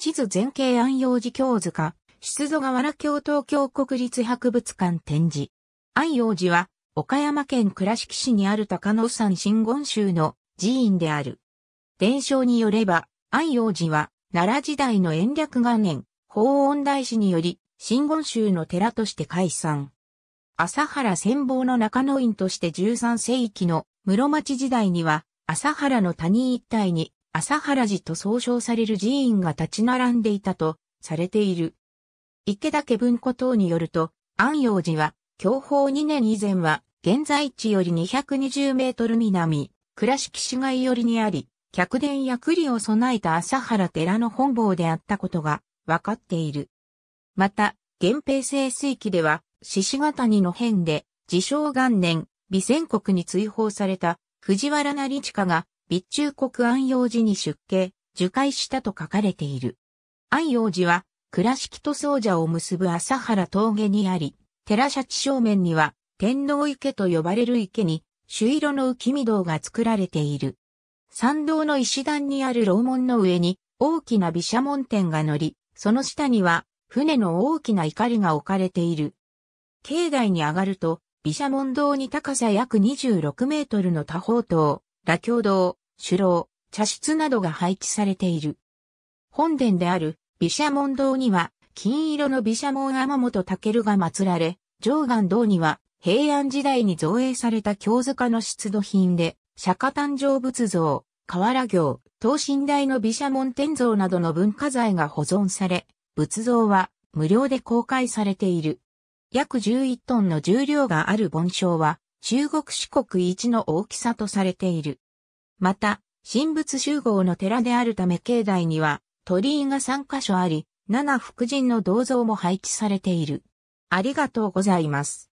地図全景安養寺京塚、出土河原京東京国立博物館展示。安養寺は、岡山県倉敷市にある高野山真言宗の寺院である。伝承によれば、安養寺は、奈良時代の延暦元年、法恩大師により、真言宗の寺として解散。朝原戦望の中野院として13世紀の室町時代には、朝原の谷一帯に朝原寺と総称される寺院が立ち並んでいたとされている。池田家文庫等によると、安陽寺は、享保2年以前は、現在地より220メートル南、倉敷市街寄りにあり、客殿や栗を備えた朝原寺の本坊であったことが分かっている。また、源平清水期では、獅子ヶ谷の変で、自称元年、美前国に追放された藤原成親が備中国安陽寺に出家、受戒したと書かれている。安陽寺は、倉敷と僧者を結ぶ朝原峠にあり、寺社地正面には、天皇池と呼ばれる池に、朱色の浮見堂が作られている。参道の石段にある楼門の上に、大きな毘沙門天が乗り、その下には、船の大きなりが置かれている。境内に上がると、毘沙門堂に高さ約26メートルの多宝塔、羅教堂、酒楼、茶室などが配置されている。本殿である毘沙門堂には金色の毘沙門天本武が祀られ、上岸堂には平安時代に造営された京塚の出土品で、釈迦誕生仏像、河原行、等身大の毘沙門天像などの文化財が保存され、仏像は無料で公開されている。約11トンの重量がある盆章は、中国四国一の大きさとされている。また、神仏集合の寺であるため境内には鳥居が3カ所あり、七福神の銅像も配置されている。ありがとうございます。